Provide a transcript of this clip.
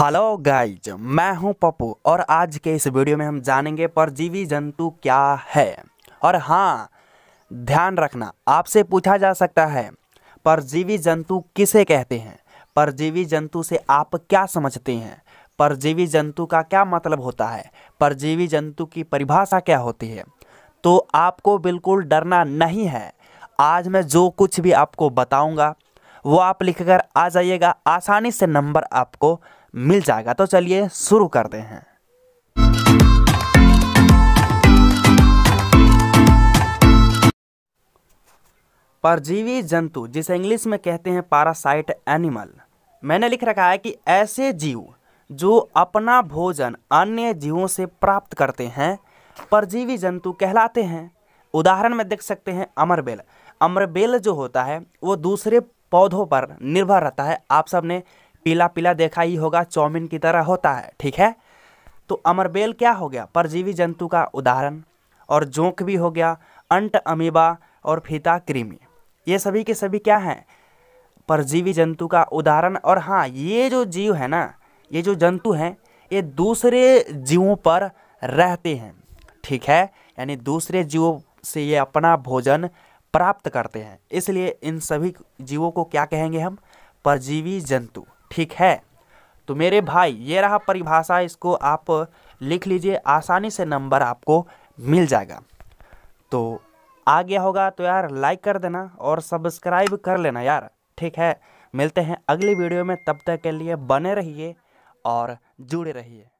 hello guys मैं हूं पप्पू और आज के इस वीडियो में हम जानेंगे परजीवी जंतु क्या है और हाँ ध्यान रखना आपसे पूछा जा सकता है परजीवी जंतु किसे कहते हैं परजीवी जंतु से आप क्या समझते हैं परजीवी जंतु का क्या मतलब होता है परजीवी जंतु की परिभाषा क्या होती है तो आपको बिल्कुल डरना नहीं है आज मैं जो कुछ भी आपको बताऊंगा वो आप लिखकर आ जाइएगा आसानी से नंबर आपको मिल जाएगा तो चलिए शुरू करते हैं परजीवी जंतु जिसे इंग्लिश में कहते हैं पारासाइट एनिमल मैंने लिख रखा है कि ऐसे जीव जो अपना भोजन अन्य जीवों से प्राप्त करते हैं परजीवी जंतु कहलाते हैं उदाहरण में देख सकते हैं अमरबेल अमरबेल जो होता है वो दूसरे पौधों पर निर्भर रहता है आप सबने पीला पीला देखा ही होगा चौमिन की तरह होता है ठीक है तो अमरबेल क्या हो गया परजीवी जंतु का उदाहरण और जोंक भी हो गया अंट अमीबा और फीता क्रीमी ये सभी के सभी क्या हैं परजीवी जंतु का उदाहरण और हाँ ये जो जीव है ना ये जो जंतु हैं ये दूसरे जीवों पर रहते हैं ठीक है यानी दूसरे जीवों से ये अपना भोजन प्राप्त करते हैं इसलिए इन सभी जीवों को क्या कहेंगे हम परजीवी जंतु ठीक है तो मेरे भाई ये रहा परिभाषा इसको आप लिख लीजिए आसानी से नंबर आपको मिल जाएगा तो आ गया होगा तो यार लाइक कर देना और सब्सक्राइब कर लेना यार ठीक है मिलते हैं अगली वीडियो में तब तक के लिए बने रहिए और जुड़े रहिए